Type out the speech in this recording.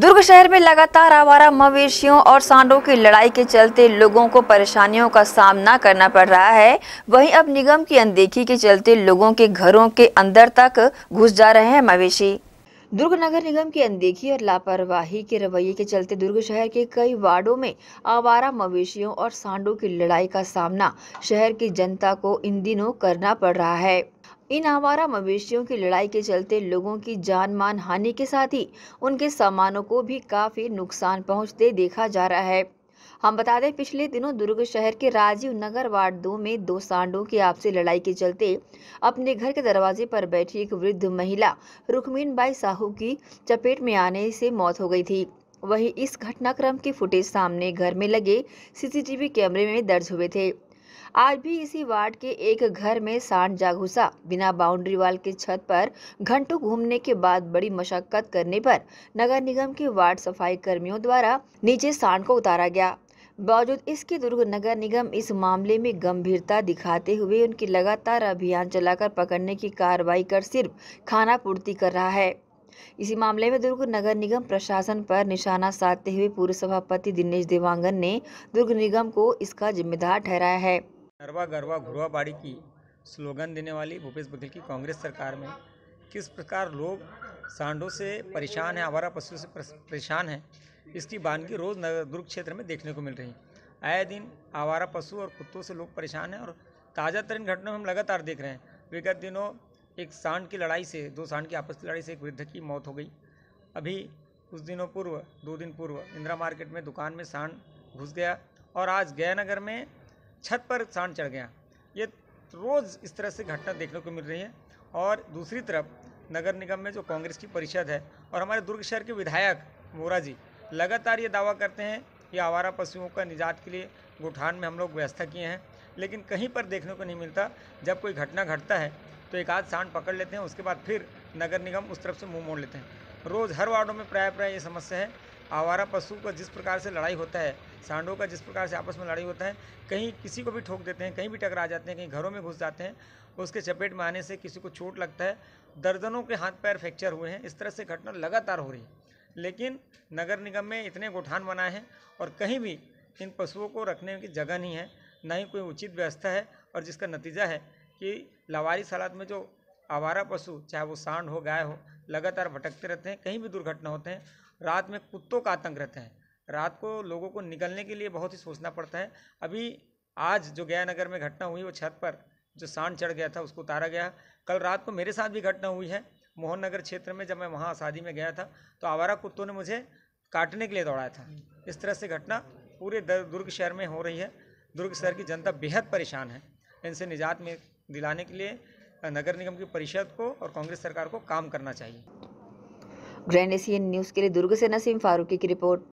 दुर्ग शहर में लगातार आवारा मवेशियों और सांडों की लड़ाई के चलते लोगों को परेशानियों का सामना करना पड़ रहा है वहीं अब निगम की अनदेखी के चलते लोगों के घरों के अंदर तक घुस जा रहे हैं मवेशी दुर्ग नगर निगम की अनदेखी और लापरवाही के रवैये के चलते दुर्ग शहर के कई वार्डों में आवारा मवेशियों और सांडों की लड़ाई का सामना शहर की जनता को इन दिनों करना पड़ रहा है इन आवारा मवेशियों की लड़ाई के चलते लोगों की जान मान हानि के साथ ही उनके सामानों को भी काफ़ी नुकसान पहुंचते देखा जा रहा है हम बता दें पिछले दिनों दुर्ग शहर के राजीव नगर वार्ड दो में दो सांडों की आपसी लड़ाई के चलते अपने घर के दरवाजे पर बैठी एक वृद्ध महिला रुकमीन बाई साहू की चपेट में आने से मौत हो गई थी वहीं इस घटनाक्रम की फुटेज सामने घर में लगे सीसीटीवी कैमरे में दर्ज हुए थे आज भी इसी वार्ड के एक घर में सांड जा घुसा बिना बाउंड्री वाल के छत पर घंटों घूमने के बाद बड़ी मशक्कत करने पर नगर निगम के वार्ड सफाई कर्मियों द्वारा नीचे सांड को उतारा गया बावजूद इसके दुर्ग नगर निगम इस मामले में गंभीरता दिखाते हुए उनकी लगातार अभियान चलाकर पकड़ने की कार्रवाई कर सिर्फ खाना पूर्ति कर रहा है इसी मामले में दुर्ग नगर निगम प्रशासन पर निशाना साधते हुए पूर्व सभापति दिनेश देवांगन ने दुर्ग निगम को इसका जिम्मेदार ठहराया है गरवा गरवा घुरवा बाड़ी की स्लोगन देने वाली भूपेश बघेल की कांग्रेस सरकार में किस प्रकार लोग सांडों से परेशान है आवारा पशु से परेशान है इसकी बानगी रोज़ नगर दुर्ग क्षेत्र में देखने को मिल रही आए दिन आवारा पशु और कुत्तों से लोग परेशान हैं और ताज़ा तरीन घटना में हम लगातार देख रहे हैं विगत दिनों एक सांड की लड़ाई से दो सांड की आपस की लड़ाई से एक वृद्ध की मौत हो गई अभी कुछ दिनों पूर्व दो दिन पूर्व इंदिरा मार्केट में दुकान में सांड घुस गया और आज गयानगर में छत पर सांड चढ़ गया ये रोज़ इस तरह से घटना देखने को मिल रही है और दूसरी तरफ नगर निगम में जो कांग्रेस की परिषद है और हमारे दुर्ग शहर के विधायक मोरा जी लगातार ये दावा करते हैं कि आवारा पशुओं का निजात के लिए गोठान में हम लोग व्यवस्था किए हैं लेकिन कहीं पर देखने को नहीं मिलता जब कोई घटना घटता है तो एक आध सांड पकड़ लेते हैं उसके बाद फिर नगर निगम उस तरफ से मुँह मोड़ लेते हैं रोज़ हर वार्डों में प्राय प्राय ये समस्या है आवारा पशु का जिस प्रकार से लड़ाई होता है सांडों का जिस प्रकार से आपस में लड़ाई होता है कहीं किसी को भी ठोक देते हैं कहीं भी टकरा जाते हैं कहीं घरों में घुस जाते हैं उसके चपेट में आने से किसी को चोट लगता है दर्जनों के हाथ पैर फ्रैक्चर हुए हैं इस तरह से घटना लगातार हो रही है लेकिन नगर निगम में इतने गोठान बनाए हैं और कहीं भी इन पशुओं को रखने की जगह नहीं है ना ही कोई उचित व्यवस्था है और जिसका नतीजा है कि लावारिस हालात में जो आवारा पशु चाहे वो सांड हो गाय हो लगातार भटकते रहते हैं कहीं भी दुर्घटना होते हैं रात में कुत्तों का आतंक रहते हैं रात को लोगों को निकलने के लिए बहुत ही सोचना पड़ता है अभी आज जो गया नगर में घटना हुई वो छत पर जो सांड चढ़ गया था उसको उतारा गया कल रात को मेरे साथ भी घटना हुई है मोहन नगर क्षेत्र में जब मैं वहाँ शादी में गया था तो आवारा कुत्तों ने मुझे काटने के लिए दौड़ाया था इस तरह से घटना पूरे दुर्ग शहर में हो रही है दुर्ग शहर की जनता बेहद परेशान है इनसे निजात में दिलाने के लिए नगर निगम की परिषद को और कांग्रेस सरकार को काम करना चाहिए ग्रैंड एशियन न्यूज़ के लिए दुर्ग से नसीम फारूकी की रिपोर्ट